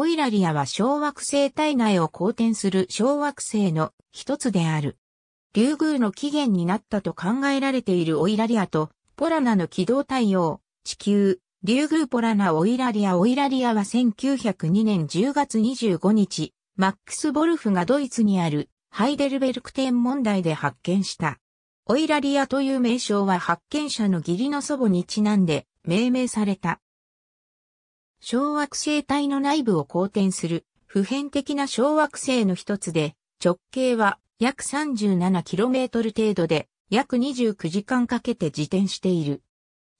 オイラリアは小惑星体内を公転する小惑星の一つである。リュウグウの起源になったと考えられているオイラリアと、ポラナの軌道太陽、地球、リュウグウポラナオイラリアオイラリアは1902年10月25日、マックス・ボルフがドイツにあるハイデルベルク天問題で発見した。オイラリアという名称は発見者の義理の祖母にちなんで命名された。小惑星帯の内部を公転する普遍的な小惑星の一つで、直径は約 37km 程度で約29時間かけて自転している。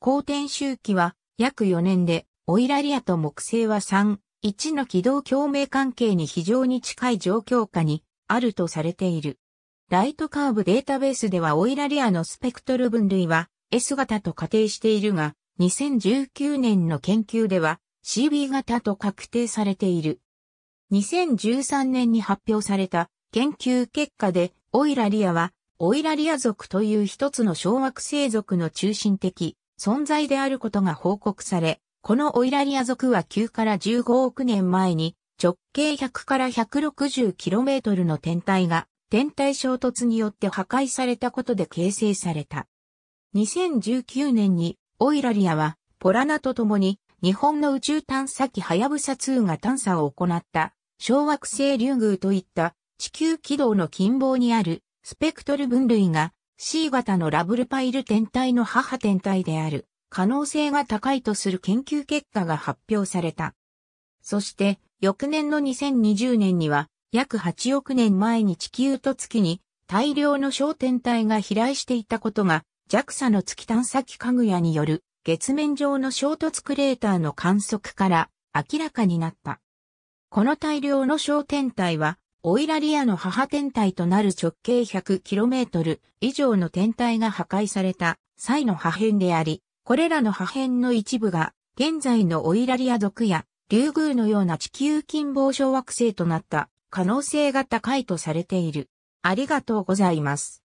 公転周期は約4年で、オイラリアと木星は3、1の軌道共鳴関係に非常に近い状況下にあるとされている。ライトカーブデータベースではオイラリアのスペクトル分類は S 型と仮定しているが、2019年の研究では CB 型と確定されている。2013年に発表された研究結果で、オイラリアは、オイラリア族という一つの小惑星族の中心的存在であることが報告され、このオイラリア族は9から15億年前に直径100から 160km の天体が天体衝突によって破壊されたことで形成された。2019年にオイラリアはポラナと共に日本の宇宙探査機はやぶさ2が探査を行った小惑星リュウグウといった地球軌道の近傍にあるスペクトル分類が C 型のラブルパイル天体の母天体である可能性が高いとする研究結果が発表された。そして翌年の2020年には約8億年前に地球と月に大量の小天体が飛来していたことが JAXA の月探査機家具屋による月面上の衝突クレーターの観測から明らかになった。この大量の小天体は、オイラリアの母天体となる直径 100km 以上の天体が破壊された際の破片であり、これらの破片の一部が現在のオイラリア族やリュウグウのような地球近傍小惑星となった可能性が高いとされている。ありがとうございます。